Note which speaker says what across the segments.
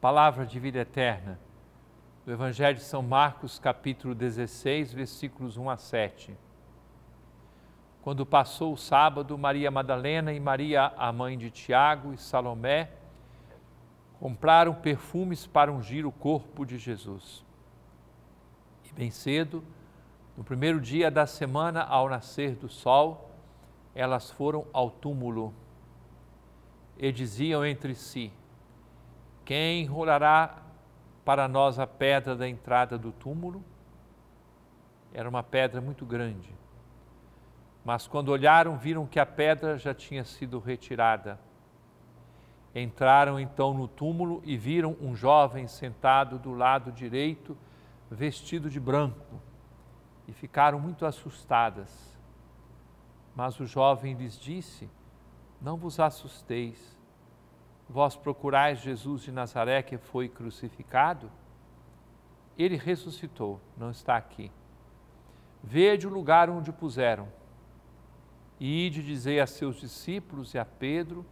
Speaker 1: palavra de vida eterna. Do Evangelho de São Marcos, capítulo 16, versículos 1 a 7. Quando passou o sábado, Maria Madalena e Maria, a mãe de Tiago e Salomé, compraram perfumes para ungir o corpo de Jesus. E bem cedo, no primeiro dia da semana, ao nascer do sol, elas foram ao túmulo e diziam entre si: quem rolará para nós a pedra da entrada do túmulo? Era uma pedra muito grande. Mas quando olharam, viram que a pedra já tinha sido retirada. Entraram então no túmulo e viram um jovem sentado do lado direito, vestido de branco, e ficaram muito assustadas. Mas o jovem lhes disse: Não vos assusteis vós procurais Jesus de Nazaré que foi crucificado? Ele ressuscitou, não está aqui. Vede o lugar onde o puseram. E ide dizer a seus discípulos e a Pedro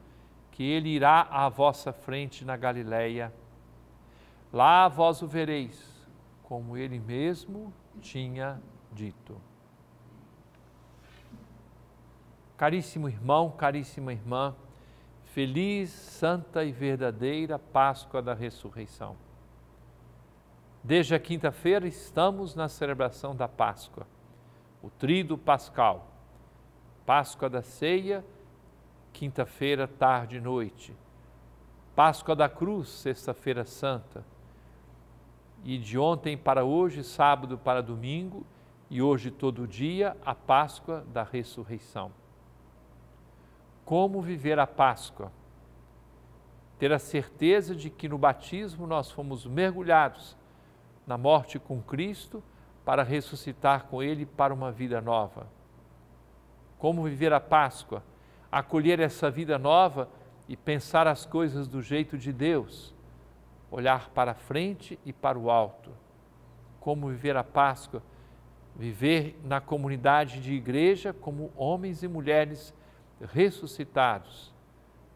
Speaker 1: que ele irá à vossa frente na Galileia. Lá vós o vereis, como ele mesmo tinha dito. Caríssimo irmão, caríssima irmã, Feliz, santa e verdadeira Páscoa da Ressurreição. Desde a quinta-feira estamos na celebração da Páscoa, o Trido Pascal, Páscoa da Ceia, quinta-feira, tarde e noite, Páscoa da Cruz, sexta-feira santa, e de ontem para hoje, sábado para domingo, e hoje todo dia, a Páscoa da Ressurreição como viver a Páscoa. Ter a certeza de que no batismo nós fomos mergulhados na morte com Cristo para ressuscitar com Ele para uma vida nova. Como viver a Páscoa? Acolher essa vida nova e pensar as coisas do jeito de Deus. Olhar para frente e para o alto. Como viver a Páscoa? Viver na comunidade de igreja como homens e mulheres ressuscitados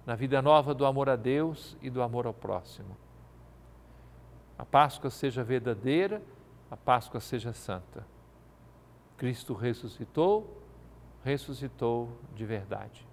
Speaker 1: na vida nova do amor a Deus e do amor ao próximo. A Páscoa seja verdadeira, a Páscoa seja santa. Cristo ressuscitou, ressuscitou de verdade.